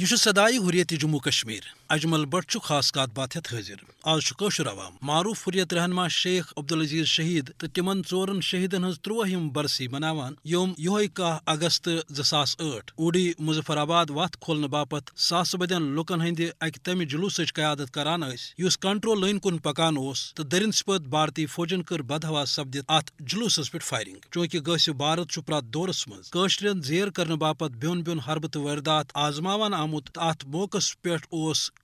यह सदाई हुरियत जम्मू कश्मीर अजमल बट खास कत बात हेत हाजिर आज कशर आवाम मारूफ हुरियत रहनमा शेख अब्दुल अजीज शहीद तो तिमन चोरन शहीदन हज त्रुवहम बरसी मनावान यम यह कह अगस्त जठ आठ उडी आबाद वत खोल बापत सास बदन लुकन हंद अक तमि जुलूस क्यादत करान कंट्रोल लाइन कुन पकान तो दरिन पद भारतीय फौजन कर बदहवा सपदित अत जुलूस पे फायरिंग चूंकि गसि भारत चु प्रत दौरस मज काशरन जेर कर बापत बोन बोन हरबत तो वरदात आजमावान آمت अथ मौकस पे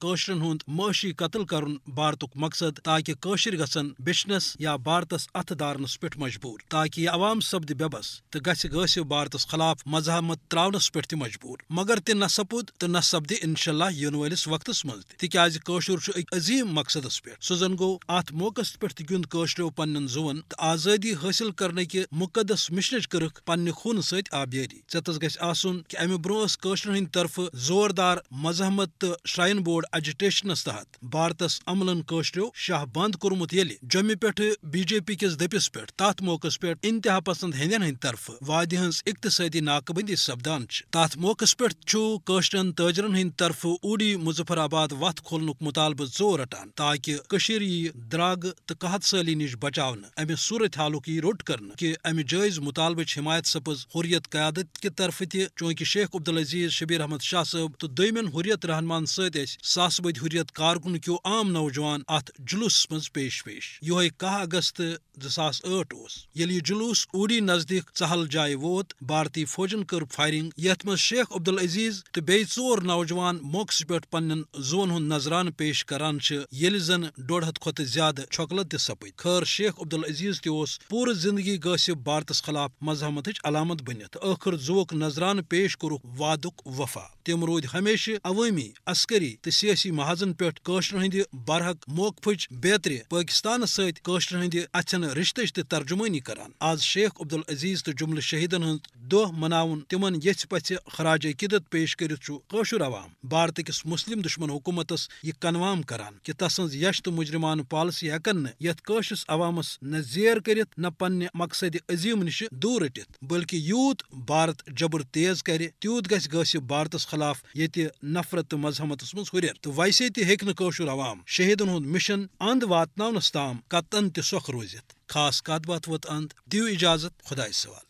काशरन हूं माशी कत्ल कर भारत मकसद ताकि काशर गसन बिशनस या भारत अथ दारन पे मजबूर ताकि यह आवाम सपद बेबस तो गसि भारत खिलाफ मजामत त्रावनस पे तो मजबूर मगर तह न सपुद तो न सपदि इनशा इन वलिस वक्त मज तशुर अजीम मकसद पे सो जन गो अथ मौकस पे गुंद काशरो पन्न जुवन तो आजादी हासिल करने कि मुकदस मिशन कर्क पन्ह खून सत आबियारी चतस गसन कि अमि ब्रोह काशरन हंद तरफ जोर सरदार मजहमत तो श्राइन बोर्ड एजिटेशनस तहत भारतस अमलन कशरो शाह बंद कोर्मुत ये जमि पे बीजेपी किस दपिस पे तथ मौकस पे इंतहा पसंद हंदन हंद तरफ वादि हज इकतदी नाकबंदी सपदान तथ मौकस पे कशरन तजरन हंद तरफ उडी मुजफ्फराबाद वत खोलन मुतालबह जोर रटान ताकि यी द्राग तो कहत सली नश बचा अमि सूरत हालुक यी रोट कर अमि जायज मुतालबच हिमायत सपज हुरियत क्यादत के तरफ तह चूंकि शेख अब्दुल अजीज शबीर अहमद शाह सब तो दोमन हुर्रियत रहनुमान सास बद हुर्रियत कारकुन क्यो आम नौजवान अत जुलूस मज पेश पेश यो कह अगस्त जसास आठ ये जुलूस उड़ी नजदीक चहल जाए वोत भारतीय फौजन कर फायरिंग यथ मज शेख अब्दुल अजीज तो बे चोर नौजवान मौकस पे पन्न जोन हूं नजरान पेश करान ये जन डोड़ हथ खुत ज्यादा छोकलत त सपद खैर शेख अब्दुल अजीज तस पूर जिंदगी गसिब भारतस खिलाफ मजामत अलामत बनित आखिर जुवक नजरान पेश कोरुक वादुक वफा तम रोद हमेशह अवमी अस्करी तो सियासी महाजन पे काशर हंद बरहक मौकफ बेहतर पाकिस्तान सशर हंद अथन रिश्त तो तर्जुमानी करान आज शेख अब्दुल अजीज तो जुमल शहीदन हज दोह मनाउन तिमन यथ पथ खराज अकीदत पेश कर आवाम भारत किस मुस्लिम दुश्मन हुकूमत यह कनवाम करान कि तस यश तो मुजरमान पॉलिसी हकन नशरस अवामस न जेर कर न पे मकसद अजीम नश दूर रटित बल्कि यूत भारत जबर तेज कर तूत गसि भारत खिलाफ ये नफरत तो मजहमत मज हुर तो वैसे तेकुर आवाम शहीदन हूं मिशन अंद वात कतन तख रोजित खास कत बात वत अंद दिव इजाजत खुदा सवाल